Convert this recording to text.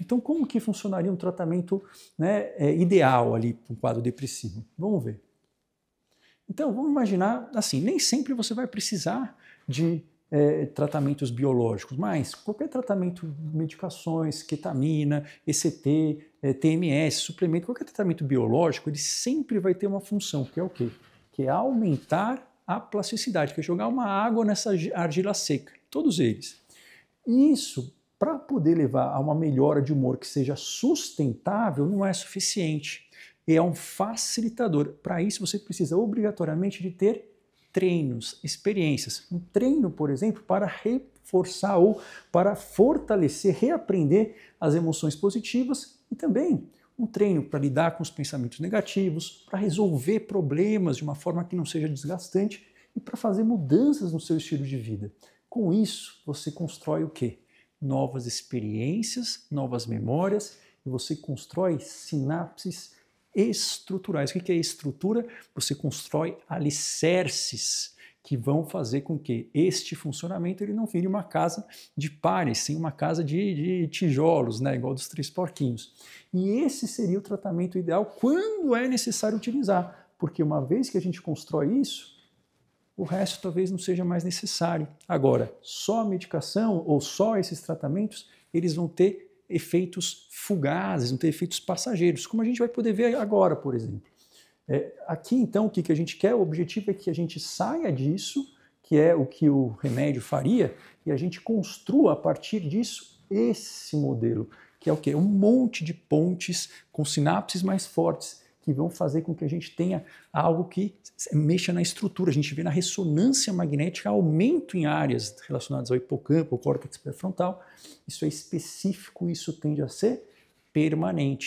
Então, como que funcionaria um tratamento né, é, ideal ali para um quadro depressivo? Vamos ver. Então, vamos imaginar assim: nem sempre você vai precisar de é, tratamentos biológicos, mas qualquer tratamento, medicações, ketamina, ECT, é, TMS, suplemento, qualquer tratamento biológico, ele sempre vai ter uma função, que é o quê? Que é aumentar a plasticidade, que é jogar uma água nessa argila seca. Todos eles. Isso para poder levar a uma melhora de humor que seja sustentável, não é suficiente. E é um facilitador. Para isso, você precisa obrigatoriamente de ter treinos, experiências. Um treino, por exemplo, para reforçar ou para fortalecer, reaprender as emoções positivas e também um treino para lidar com os pensamentos negativos, para resolver problemas de uma forma que não seja desgastante e para fazer mudanças no seu estilo de vida. Com isso, você constrói o quê? novas experiências, novas memórias, e você constrói sinapses estruturais. O que é estrutura? Você constrói alicerces que vão fazer com que este funcionamento ele não vire uma casa de pares, sim uma casa de, de tijolos, né? igual dos três porquinhos. E esse seria o tratamento ideal quando é necessário utilizar, porque uma vez que a gente constrói isso, o resto talvez não seja mais necessário. Agora, só a medicação ou só esses tratamentos, eles vão ter efeitos fugazes, vão ter efeitos passageiros, como a gente vai poder ver agora, por exemplo. É, aqui, então, o que, que a gente quer? O objetivo é que a gente saia disso, que é o que o remédio faria, e a gente construa a partir disso esse modelo, que é o quê? Um monte de pontes com sinapses mais fortes que vão fazer com que a gente tenha algo que mexa na estrutura. A gente vê na ressonância magnética aumento em áreas relacionadas ao hipocampo, ao córtex pré-frontal. Isso é específico, isso tende a ser permanente.